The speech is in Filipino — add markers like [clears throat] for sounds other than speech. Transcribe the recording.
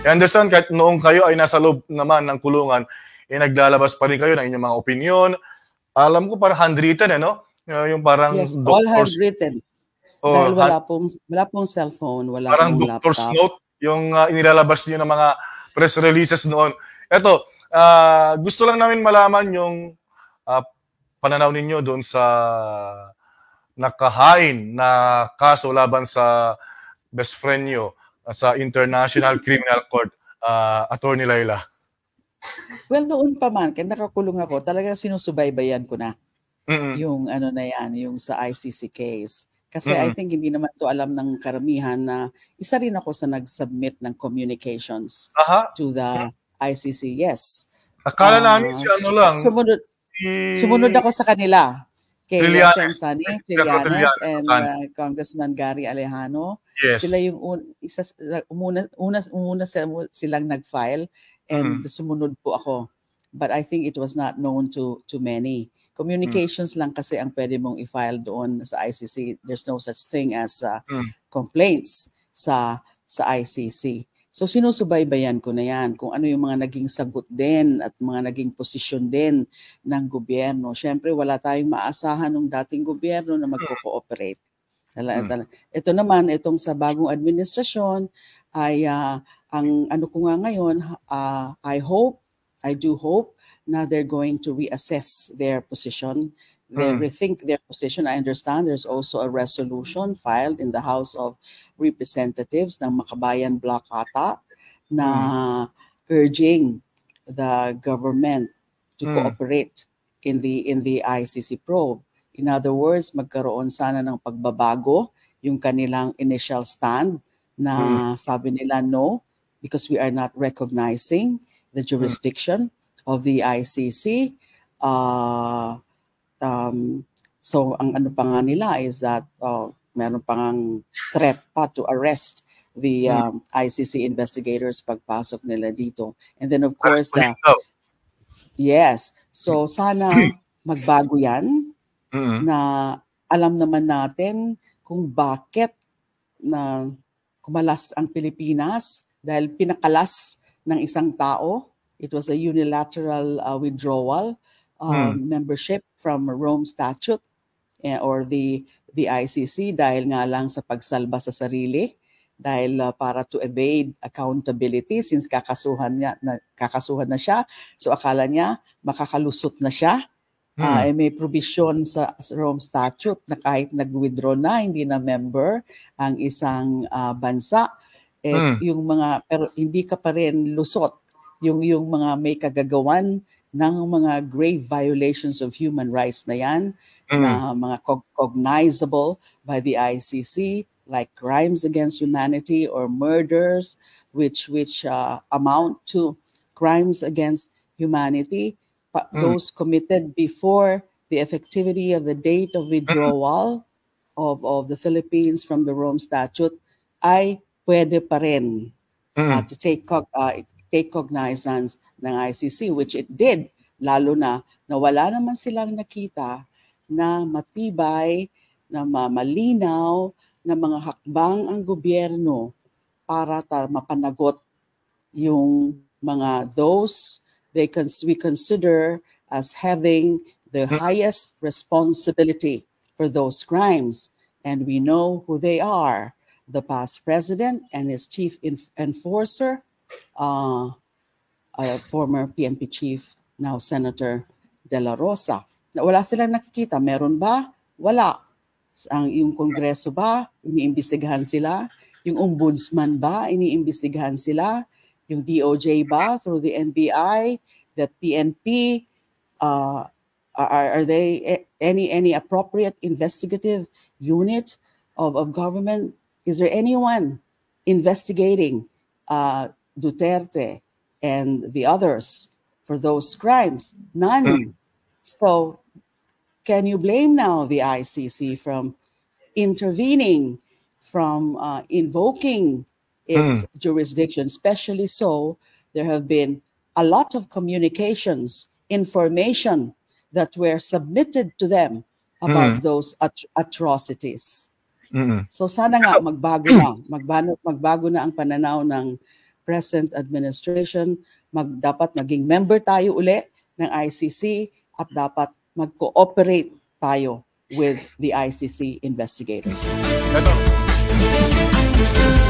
I understand kahit noong kayo ay nasa loob naman ng kulungan, eh naglalabas pa rin kayo ng inyong mga opinion. Alam ko parang handwritten, ano? Eh, ah, yung parang yes, doctors. all handwritten. Oh, Dahil wala hand, pong, wala pong cellphone, wala parang pong doctor's laptop. note yung uh, inilalabas niyo ng mga press releases noon. Eto, uh, gusto lang namin malaman yung uh, pananaw ninyo doon sa nakahain na kaso laban sa best friend nyo sa International Criminal Court, uh, Attorney Laila? Well, noon pa man, kaya nakakulong ako, talagang sinusubaybayan ko na Mm-mm. yung ano na yan, yung sa ICC case. Kasi Mm-mm. I think hindi naman to alam ng karamihan na isa rin ako sa nag-submit ng communications Aha. to the ICC. Yes. Akala uh, namin ah, si ano lang. Sumunod, si... sumunod ako sa kanila kay Trillanes, Sensani, Trillanes, and uh, Congressman Gary Alejano. Yes. Sila yung un, isa, umuna, una, umuna sila, silang nag-file and mm. sumunod po ako. But I think it was not known to to many. Communications mm. lang kasi ang pwede mong i-file doon sa ICC. There's no such thing as uh, mm. complaints sa sa ICC. So sinusubaybayan ko na yan kung ano yung mga naging sagot din at mga naging posisyon din ng gobyerno. Siyempre wala tayong maasahan ng dating gobyerno na hmm. magko-cooperate. Hmm. Tala, Ito naman, itong sa bagong administrasyon ay uh, ang ano ko nga ngayon, uh, I hope, I do hope na they're going to reassess their position they mm. rethink their position. I understand there's also a resolution filed in the House of Representatives ng Makabayan Block ata na mm. urging the government to mm. cooperate in the in the ICC probe. In other words, magkaroon sana ng pagbabago yung kanilang initial stand na mm. sabi nila no because we are not recognizing the hmm. jurisdiction mm. of the ICC. Uh, um, so ang ano pa nga nila is that uh, meron pa ngang threat pa to arrest the hmm. um, ICC investigators pagpasok nila dito. And then of course the Yes. So hmm. sana [clears throat] magbago 'yan mm-hmm. na alam naman natin kung bakit na kumalas ang Pilipinas dahil pinakalas ng isang tao. It was a unilateral uh, withdrawal Hmm. um, hmm. membership from Rome Statute eh, or the the ICC dahil nga lang sa pagsalba sa sarili dahil uh, para to evade accountability since kakasuhan niya na, kakasuhan na siya so akala niya makakalusot na siya hmm. uh, eh, may provision sa Rome Statute na kahit nag-withdraw na hindi na member ang isang uh, bansa eh, hmm. yung mga pero hindi ka pa rin lusot yung yung mga may kagagawan ng mga grave violations of human rights na yan, mm. na mga cognizable by the ICC, like crimes against humanity or murders, which which uh, amount to crimes against humanity, but mm. those committed before the effectivity of the date of withdrawal mm. of, of the Philippines from the Rome Statute ay pwede pa rin uh, mm. uh, to take, uh, take cognizance ng ICC, which it did, lalo na na wala naman silang nakita na matibay, na malinaw, na mga hakbang ang gobyerno para tar mapanagot yung mga those they cons- we consider as having the highest responsibility for those crimes. And we know who they are the past president and his chief enforcer, uh, uh, former PNP chief, now Senator De La Rosa. Na wala silang nakikita. Meron ba? Wala. Ang, yung kongreso ba? Iniimbestigahan sila? Yung ombudsman ba? Iniimbestigahan sila? Yung DOJ ba? Through the NBI? The PNP? Uh, are, are they any any appropriate investigative unit of, of government? Is there anyone investigating uh, Duterte, and the others for those crimes? None. Mm. So can you blame now the ICC from intervening, from uh, invoking its mm. jurisdiction, especially so there have been a lot of communications, information that were submitted to them about mm. those at atrocities. Mm-mm. So sana nga magbago na, magbago, magbago na ang pananaw ng present administration, mag, dapat maging member tayo uli ng ICC at dapat mag-cooperate tayo with the ICC investigators. Ito.